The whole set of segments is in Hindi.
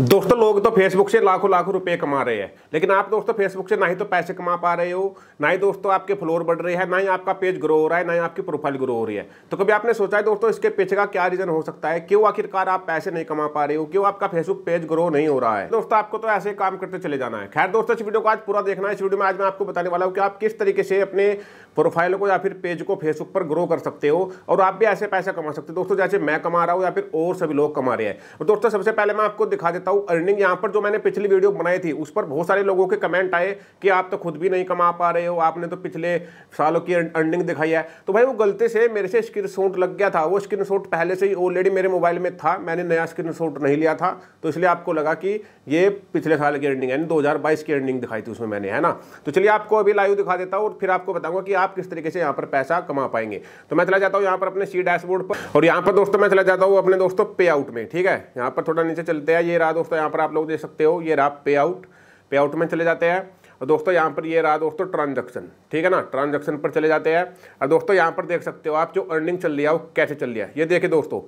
दोस्तों लोग तो फेसबुक से लाखों लाखों रुपए कमा रहे हैं लेकिन आप दोस्तों फेसबुक से ना ही तो पैसे कमा पा रहे हो ना ही दोस्तों आपके फ्लोर बढ़ रहे हैं ना ही आपका पेज ग्रो हो रहा है ना ही आपकी प्रोफाइल ग्रो हो रही है तो कभी आपने सोचा है दोस्तों इसके पीछे का क्या रीजन हो सकता है क्यों आखिरकार आप पैसे नहीं कमा पा रहे हो क्यों आपका फेसबुक पेज ग्रो नहीं हो रहा है दोस्तों आपको तो ऐसे काम करते चले जाना है खैर दोस्तों इस वीडियो को आज पूरा देखना है इस वीडियो में आज मैं आपको बताने वाला हूँ कि आप किस तरीके से अपने प्रोफाइल को या फिर पेज को फेसबुक पर ग्रो कर सकते हो और आप भी ऐसे पैसा कमा सकते हो दोस्तों जैसे मैं कमा रहा हूँ या फिर और सभी लोग कमा रहे हैं और दोस्तों सबसे पहले मैं आपको दिखा देता करता हूं अर्निंग यहां पर जो मैंने पिछली वीडियो बनाई थी उस पर बहुत सारे लोगों के कमेंट आए कि आप तो खुद भी नहीं कमा पा रहे हो आपने तो पिछले सालों की अर्निंग दिखाई है तो भाई वो गलती से मेरे से स्क्रीन लग गया था वो स्क्रीन पहले से ही ऑलरेडी मेरे मोबाइल में था मैंने नया स्क्रीन नहीं लिया था तो इसलिए आपको लगा कि ये पिछले साल की अर्निंग यानी दो की अर्निंग दिखाई थी उसमें मैंने है ना तो चलिए आपको अभी लाइव दिखा देता हूँ और फिर आपको बताऊंगा कि आप किस तरीके से यहाँ पर पैसा कमा पाएंगे तो मैं चला जाता हूँ यहाँ पर अपने सी डैशबोर्ड पर और यहाँ पर दोस्तों मैं चला जाता हूँ अपने दोस्तों पे आउट में ठीक है यहाँ पर थोड़ा नीचे चलते हैं ये रहा रहा दोस्तों यहाँ पर आप लोग देख सकते हो ये रहा पे आउट पे आउट में चले जाते हैं और दोस्तों यहाँ पर ये रहा दोस्तों ट्रांजेक्शन ठीक है ना ट्रांजेक्शन पर चले जाते हैं और दोस्तों यहाँ पर देख सकते हो आप जो अर्निंग चल रही है वो कैसे चल रही है ये देखिए दोस्तों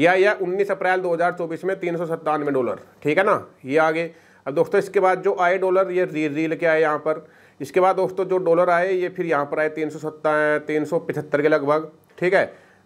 यह यह उन्नीस अप्रैल 2024 में तीन डॉलर ठीक है ना ये आगे अब दोस्तों इसके बाद जो आए डॉलर ये री रील के आए यहाँ पर इसके बाद दोस्तों जो डॉलर आए ये फिर यहाँ पर आए तीन सौ सत्तर के लगभग ठीक है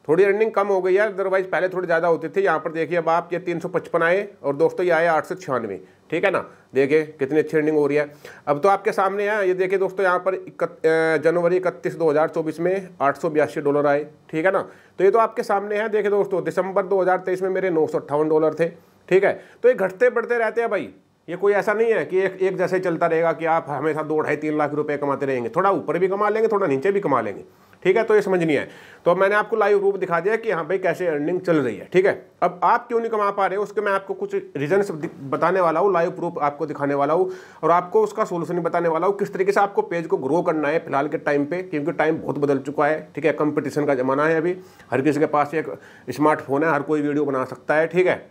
थोड़ी अर्निंग कम हो गई है अदरवाइज पहले थोड़ी ज़्यादा होती थी यहाँ पर देखिए अब आप ये तीन सौ पचपन आए और दोस्तों ये आए आठ सौ छियानवे ठीक है ना देखिए कितनी अच्छी अर्निंग हो रही है अब तो आपके सामने है ये देखिए दोस्तों यहाँ पर इकत, जनवरी इकतीस दो हज़ार चौबीस में आठ सौ बयासी डॉलर आए ठीक है ना तो ये तो आपके सामने है देखिए दोस्तों दिसंबर दो हज़ार तेईस में मेरे नौ सौ अट्ठावन डॉलर थे ठीक है तो ये घटते बढ़ते रहते हैं भाई ये कोई ऐसा नहीं है कि एक एक जैसे चलता रहेगा कि आप हमेशा दो ढाई तीन लाख रुपए कमाते रहेंगे थोड़ा ऊपर भी कमा लेंगे थोड़ा नीचे भी कमा लेंगे ठीक है तो ये समझ नहीं है तो मैंने आपको लाइव रूप दिखा दिया कि हाँ भाई कैसे अर्निंग चल रही है ठीक है अब आप क्यों नहीं कमा पा रहे हो उसके मैं आपको कुछ रीजन्स बताने वाला हूँ लाइव प्रूफ आपको दिखाने वाला हूँ और आपको उसका सोल्यूशन बताने वाला हूँ किस तरीके से आपको पेज को ग्रो करना है फिलहाल के टाइम पे क्योंकि टाइम बहुत बदल चुका है ठीक है कंपटीशन का ज़माना है अभी हर किसी के पास एक स्मार्टफोन है हर कोई वीडियो बना सकता है ठीक है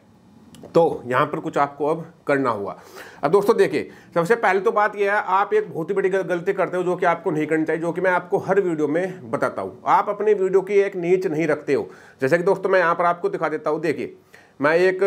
तो यहाँ पर कुछ आपको अब करना होगा अब दोस्तों देखिए सबसे पहले तो बात यह है आप एक बहुत ही बड़ी गलती करते हो जो कि आपको नहीं करनी चाहिए जो कि मैं आपको हर वीडियो में बताता हूँ आप अपने वीडियो की एक नीच नहीं रखते हो जैसे कि दोस्तों मैं यहाँ पर आपको दिखा देता हूँ देखिए मैं एक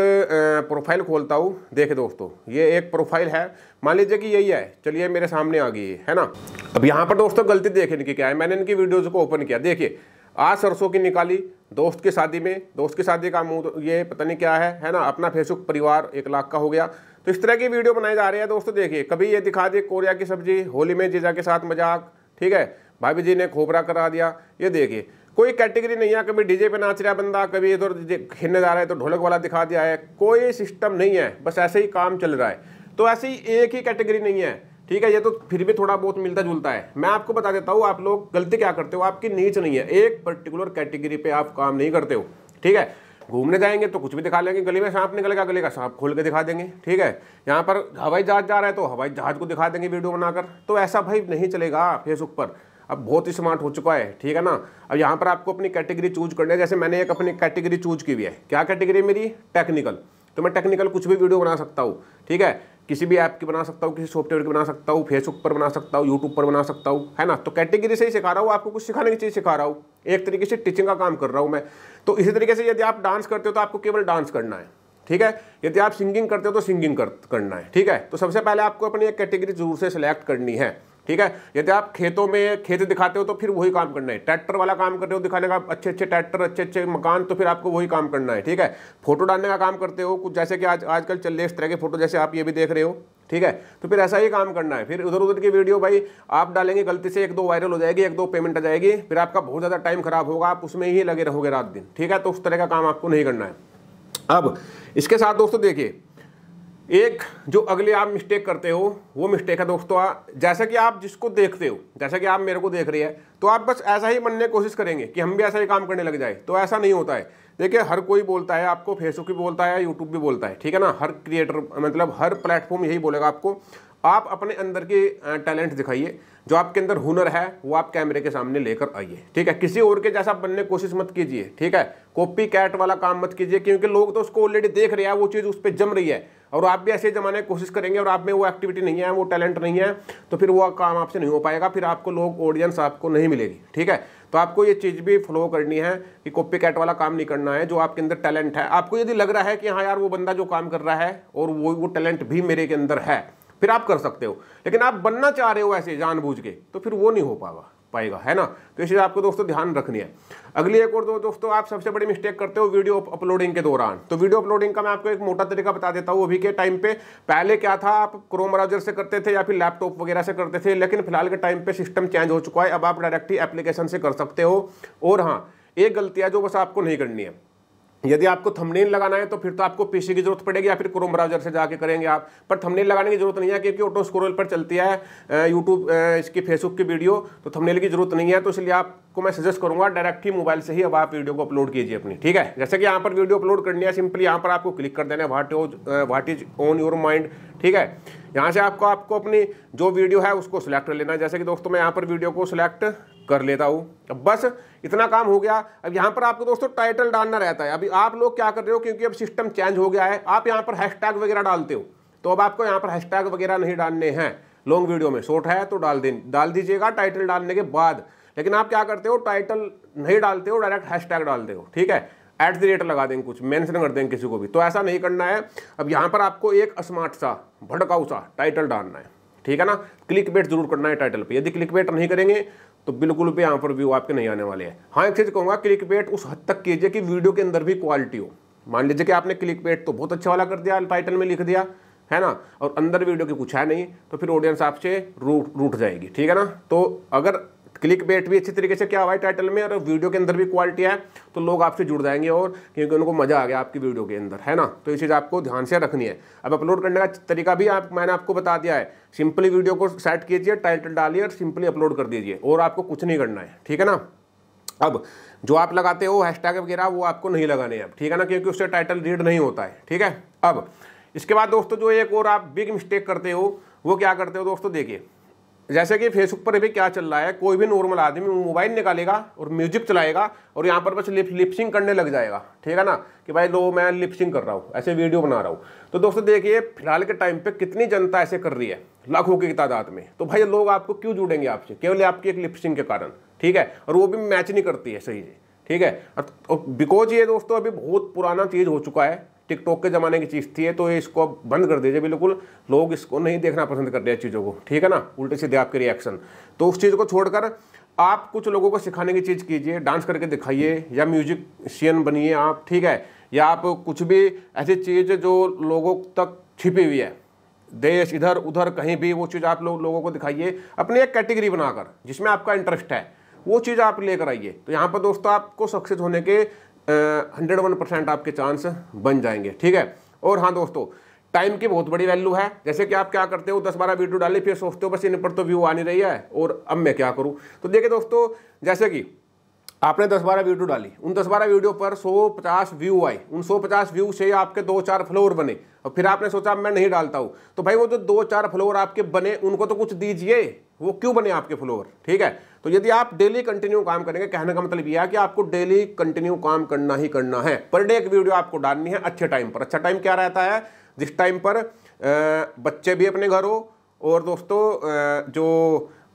प्रोफाइल खोलता हूँ देखे दोस्तों ये एक प्रोफाइल है मान लीजिए कि यही है चलिए मेरे सामने आ गई है ना अब यहाँ पर दोस्तों गलती देखे इनकी क्या है मैंने इनकी वीडियोज़ को ओपन किया देखिए आज सरसों की निकाली दोस्त की शादी में दोस्त की शादी का मुँह तो ये पता नहीं क्या है है ना अपना फेसबुक परिवार एक लाख का हो गया तो इस तरह की वीडियो बनाई जा रही है दोस्तों देखिए कभी ये दिखा दिए कोरिया की सब्जी होली में जीजा के साथ मजाक ठीक है भाभी जी ने खोबरा करा दिया ये देखिए कोई कैटेगरी नहीं है कभी डीजे पे नाच रहा बंदा कभी इधर खेलने जा रहा है तो ढोलक वाला दिखा दिया है कोई सिस्टम नहीं है बस ऐसे ही काम चल रहा है तो ऐसी एक ही कैटेगरी नहीं है ठीक है ये तो फिर भी थोड़ा बहुत मिलता जुलता है मैं आपको बता देता हूँ आप लोग गलती क्या करते हो आपकी नीच नहीं है एक पर्टिकुलर कैटेगरी पे आप काम नहीं करते हो ठीक है घूमने जाएंगे तो कुछ भी दिखा लेंगे गली में सांप निकलेगा गली का सांप खोल के दिखा देंगे ठीक है यहाँ पर हवाई जहाज जा रहा है तो हवाई जहाज को दिखा देंगे वीडियो बनाकर तो ऐसा भाई नहीं चलेगा फेसबुक पर अब बहुत ही स्मार्ट हो चुका है ठीक है ना अब यहाँ पर आपको अपनी कैटेगरी चूज करनी है जैसे मैंने एक अपनी कैटेगरी चूज की हुई है क्या कैटेगरी मेरी टेक्निकल तो मैं टेक्निकल कुछ भी वीडियो बना सकता हूँ ठीक है किसी भी ऐप की बना सकता हूँ किसी सॉफ्टवेयर की बना सकता हूँ फेसबुक पर बना सकता हूँ यूट्यूब पर बना सकता हूँ है ना तो कैटेगरी से ही सिखा रहा हूँ आपको कुछ सिखाने की चीज़ सिखा रहा हूँ एक तरीके से टीचिंग का काम कर रहा हूँ मैं तो इसी तरीके से यदि आप डांस करते हो तो आपको केवल डांस करना है ठीक है यदि आप सिंगिंग करते हो तो सिंगिंग करना है ठीक है तो सबसे पहले आपको अपनी एक कैटेगरी जरूर से सिलेक्ट करनी है ठीक है यदि आप खेतों में खेत दिखाते हो तो फिर वही काम करना है ट्रैक्टर वाला काम कर रहे हो दिखाने का अच्छे अच्छे ट्रैक्टर अच्छे अच्छे मकान तो फिर आपको वही काम करना है ठीक है फोटो डालने का काम करते हो कुछ जैसे कि आज आजकल चल रहे इस तरह के फोटो जैसे आप ये भी देख रहे हो ठीक है तो फिर ऐसा ही काम करना है फिर उधर उधर की वीडियो भाई आप डालेंगे गलती से एक दो वायरल हो जाएगी एक दो पेमेंट आ जाएगी फिर आपका बहुत ज़्यादा टाइम खराब होगा आप उसमें ही लगे रहोगे रात दिन ठीक है तो उस तरह का काम आपको नहीं करना है अब इसके साथ दोस्तों देखिए एक जो अगले आप मिस्टेक करते हो वो मिस्टेक है दोस्तों जैसा कि आप जिसको देखते हो जैसा कि आप मेरे को देख रहे हैं तो आप बस ऐसा ही बनने की कोशिश करेंगे कि हम भी ऐसा ही काम करने लग जाए तो ऐसा नहीं होता है देखिए हर कोई बोलता है आपको फेसबुक भी बोलता है यूट्यूब भी बोलता है ठीक है ना हर क्रिएटर मतलब हर प्लेटफॉर्म यही बोलेगा आपको आप अपने अंदर के टैलेंट दिखाइए जो आपके अंदर हुनर है वो आप कैमरे के सामने लेकर आइए ठीक है किसी और के जैसा बनने की कोशिश मत कीजिए ठीक है कॉपी कैट वाला काम मत कीजिए क्योंकि लोग तो उसको ऑलरेडी देख रहे हैं वो चीज़ उस पर जम रही है और आप भी ऐसे जमाने की कोशिश करेंगे और आप में वो एक्टिविटी नहीं है वो टैलेंट नहीं है तो फिर वो काम आपसे नहीं हो पाएगा फिर आपको लोग ऑडियंस आपको नहीं मिलेगी ठीक है तो आपको ये चीज़ भी फॉलो करनी है कि कॉपी कैट वाला काम नहीं करना है जो आपके अंदर टैलेंट है आपको यदि लग रहा है कि हाँ यार वो बंदा जो काम कर रहा है और वो वो टैलेंट भी मेरे के अंदर है फिर आप कर सकते हो लेकिन आप बनना चाह रहे हो ऐसे जानबूझ के तो फिर वो नहीं हो पाएगा पाएगा है ना तो इसलिए आपको दोस्तों ध्यान रखनी है अगली एक और दो दोस्तों आप सबसे बड़ी मिस्टेक करते हो वीडियो अपलोडिंग के दौरान तो वीडियो अपलोडिंग का मैं आपको एक मोटा तरीका बता देता हूँ अभी के टाइम पे पहले क्या था आप क्रोम ब्राउजर से करते थे या फिर लैपटॉप वगैरह से करते थे लेकिन फिलहाल के टाइम पर सिस्टम चेंज हो चुका है अब आप डायरेक्टली एप्लीकेशन से कर सकते हो और हाँ एक गलती है जो बस आपको नहीं करनी है यदि आपको थंबनेल लगाना है तो फिर तो आपको पीसी की जरूरत पड़ेगी या फिर क्रोम ब्राउजर से जाके करेंगे आप पर थंबनेल लगाने की जरूरत नहीं है क्योंकि ऑटो स्क्रोल पर चलती है यूट्यूब इसकी फेसबुक की वीडियो तो थंबनेल की जरूरत नहीं है तो इसलिए आपको मैं सजेस्ट करूंगा डायरेक्ट ही मोबाइल से ही अब आप वीडियो को अपलोड कीजिए अपनी ठीक है जैसे कि यहाँ पर वीडियो अपलोड करनी है सिंपली यहाँ पर आपको क्लिक कर देना है what what is on your mind ठीक है यहाँ से आपको आपको अपनी जो वीडियो है उसको सिलेक्ट कर लेना है जैसे कि दोस्तों मैं यहाँ पर वीडियो को सिलेक्ट कर लेता हूँ अब बस इतना काम हो गया अब यहाँ पर आपको दोस्तों टाइटल डालना रहता है अभी आप लोग क्या कर रहे हो क्योंकि अब सिस्टम चेंज हो गया है आप यहाँ पर हैशटैग वगैरह डालते हो तो अब आपको यहाँ पर हैशटैग वगैरह नहीं डालने हैं लॉन्ग वीडियो में शॉर्ट है तो डाल दे डाल दीजिएगा टाइटल डालने के बाद लेकिन आप क्या करते हो टाइटल नहीं डालते हो डायरेक्ट हैशटैग डालते हो ठीक है एट द रेट लगा देंगे कुछ मेंशन कर देंगे किसी को भी तो ऐसा नहीं करना है अब यहाँ पर आपको एक स्मार्ट सा भड़काऊ सा टाइटल डालना है ठीक है ना क्लिक बेट जरूर करना है टाइटल पे यदि क्लिक बेट नहीं करेंगे तो बिल्कुल भी यहाँ पर व्यू आपके नहीं आने वाले हैं हाँ एक चीज़ कहूँगा क्लिक बेट उस हद तक कीजिए कि वीडियो के अंदर भी क्वालिटी हो मान लीजिए कि आपने क्लिक बेट तो बहुत अच्छा वाला कर दिया टाइटल में लिख दिया है ना और अंदर वीडियो की कुछ है नहीं तो फिर ऑडियंस आपसे रूट रूट जाएगी ठीक है ना तो अगर क्लिक बेट भी अच्छी तरीके से क्या हुआ है टाइटल में और वीडियो के अंदर भी क्वालिटी है तो लोग आपसे जुड़ जाएंगे और क्योंकि उनको मजा आ गया आपकी वीडियो के अंदर है ना तो ये चीज़ आपको ध्यान से रखनी है अब अपलोड करने का तरीका भी आप मैंने आपको बता दिया है सिंपली वीडियो को सेट कीजिए टाइटल डालिए और सिंपली अपलोड कर दीजिए और आपको कुछ नहीं करना है ठीक है ना अब जो आप लगाते हो हैशटैग वगैरह वो आपको नहीं लगाने हैं ठीक है ना क्योंकि उससे टाइटल रीड नहीं होता है ठीक है अब इसके बाद दोस्तों जो एक और आप बिग मिस्टेक करते हो वो क्या करते हो दोस्तों देखिए जैसे कि फेसबुक पर अभी क्या चल रहा है कोई भी नॉर्मल आदमी मोबाइल निकालेगा और म्यूजिक चलाएगा और यहाँ पर बस लिप लिपसिंग करने लग जाएगा ठीक है ना कि भाई लो मैं लिपसिंग कर रहा हूँ ऐसे वीडियो बना रहा हूँ तो दोस्तों देखिए फिलहाल के टाइम पे कितनी जनता ऐसे कर रही है लाखों की तादाद में तो भाई लोग आपको क्यों जुड़ेंगे आपसे केवल आपकी एक लिपसिंग के कारण ठीक है और वो भी मैच नहीं करती है सही से ठीक है बिकॉज ये दोस्तों अभी बहुत पुराना चीज़ हो चुका है टिकटॉक के ज़माने की चीज़ थी तो ये इसको बंद कर दीजिए बिल्कुल लोग इसको नहीं देखना पसंद कर रहे हैं चीज़ों को ठीक है ना उल्टे सीधे आपके रिएक्शन तो उस चीज़ को छोड़कर आप कुछ लोगों को सिखाने की चीज़ कीजिए डांस करके दिखाइए या म्यूजिकशियन बनिए आप ठीक है या आप कुछ भी ऐसी चीज़ जो लोगों तक छिपी हुई है देश इधर उधर कहीं भी वो चीज़ आप लो, लोगों को दिखाइए अपनी एक कैटेगरी बनाकर जिसमें आपका इंटरेस्ट है वो चीज़ आप लेकर आइए तो यहाँ पर दोस्तों आपको सक्सेस होने के हंड्रेड वन परसेंट आपके चांस बन जाएंगे ठीक है और हाँ दोस्तों टाइम की बहुत बड़ी वैल्यू है जैसे कि आप क्या करते हो दस बारह वीडियो डाले फिर सोचते हो बस इन पर तो व्यू आ नहीं रही है और अब मैं क्या करूँ तो देखिए दोस्तों जैसे कि आपने दस बारह वीडियो डाली उन दस बारह वीडियो पर सौ पचास व्यू आए उन सौ पचास व्यू से आपके दो चार फ्लोर बने और फिर आपने सोचा मैं नहीं डालता हूँ तो भाई वो जो दो चार फ्लोर आपके बने उनको तो कुछ दीजिए वो क्यों बने आपके फॉलोअर ठीक है तो यदि आप डेली कंटिन्यू काम करेंगे कहने का मतलब यह है कि आपको डेली कंटिन्यू काम करना ही करना है पर डे एक वीडियो आपको डालनी है अच्छे टाइम पर अच्छा टाइम क्या रहता है जिस टाइम पर बच्चे भी अपने घर हो और दोस्तों जो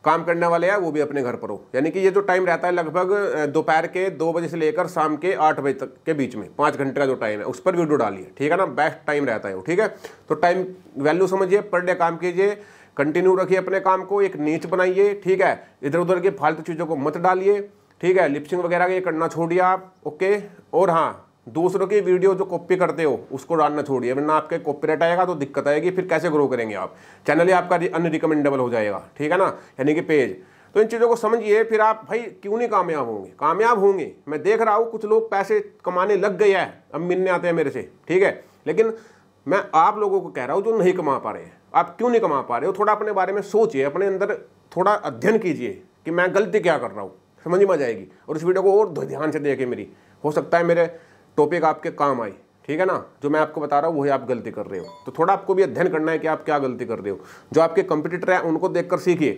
काम करने वाले हैं वो भी अपने घर पर हो यानी कि ये जो टाइम रहता है लगभग दोपहर के दो बजे से लेकर शाम के आठ बजे तक के बीच में पाँच घंटे का जो टाइम है उस पर वीडियो डालिए ठीक है ना बेस्ट टाइम रहता है वो ठीक है तो टाइम वैल्यू समझिए पर डे काम कीजिए कंटिन्यू रखिए अपने काम को एक नीच बनाइए ठीक है इधर उधर के फालतू चीज़ों को मत डालिए ठीक है लिपसिंग वगैरह ये करना छोड़िए आप ओके और हाँ दूसरों की वीडियो जो कॉपी करते हो उसको डालना छोड़िए वरना आपके कॉपीराइट आएगा तो दिक्कत आएगी फिर कैसे ग्रो करेंगे आप चैनल ही आपका अनरिकमेंडेबल हो जाएगा ठीक है ना यानी कि पेज तो इन चीज़ों को समझिए फिर आप भाई क्यों नहीं कामयाब होंगे कामयाब होंगे मैं देख रहा हूँ कुछ लोग पैसे कमाने लग गए हैं अब मिलने आते हैं मेरे से ठीक है लेकिन मैं आप लोगों को कह रहा हूँ जो नहीं कमा पा रहे हैं आप क्यों नहीं कमा पा रहे हो थोड़ा अपने बारे में सोचिए अपने अंदर थोड़ा अध्ययन कीजिए कि मैं गलती क्या कर रहा हूँ समझ में आ जाएगी और इस वीडियो को और ध्यान से देखिए मेरी हो सकता है मेरे टॉपिक आपके काम आए ठीक है ना जो मैं आपको बता रहा हूँ वही आप गलती कर रहे हो तो थोड़ा आपको भी अध्ययन करना है कि आप क्या गलती कर रहे हो जो आपके कंपिटिटर हैं उनको देखकर सीखिए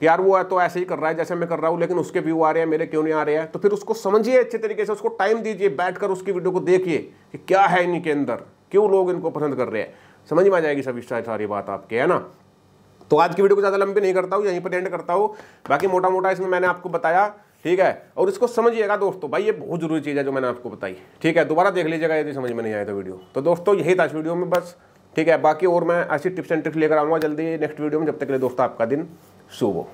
कि यार वो है तो ऐसे ही कर रहा है जैसे मैं कर रहा हूँ लेकिन उसके व्यू आ रहे हैं मेरे क्यों नहीं आ रहे हैं तो फिर उसको समझिए अच्छे तरीके से उसको टाइम दीजिए बैठकर उसकी वीडियो को देखिए कि क्या है इनके अंदर क्यों लोग इनको पसंद कर रहे हैं समझ में आ जाएगी सभी सारी बात आपके है ना तो आज की वीडियो को ज़्यादा लंबी नहीं करता हूँ यहीं पर एंड करता हूँ बाकी मोटा मोटा इसमें मैंने आपको बताया ठीक है और इसको समझिएगा दोस्तों भाई ये बहुत जरूरी चीज़ है जो मैंने आपको बताई ठीक है दोबारा देख लीजिएगा यदि समझ में नहीं आया तो वीडियो तो दोस्तों यही था इस वीडियो में बस ठीक है बाकी और मैं ऐसी टिप्स एंड ट्रिक्स लेकर आऊँगा जल्दी नेक्स्ट वीडियो में जब तक के लिए दोस्तों आपका दिन शुभ हो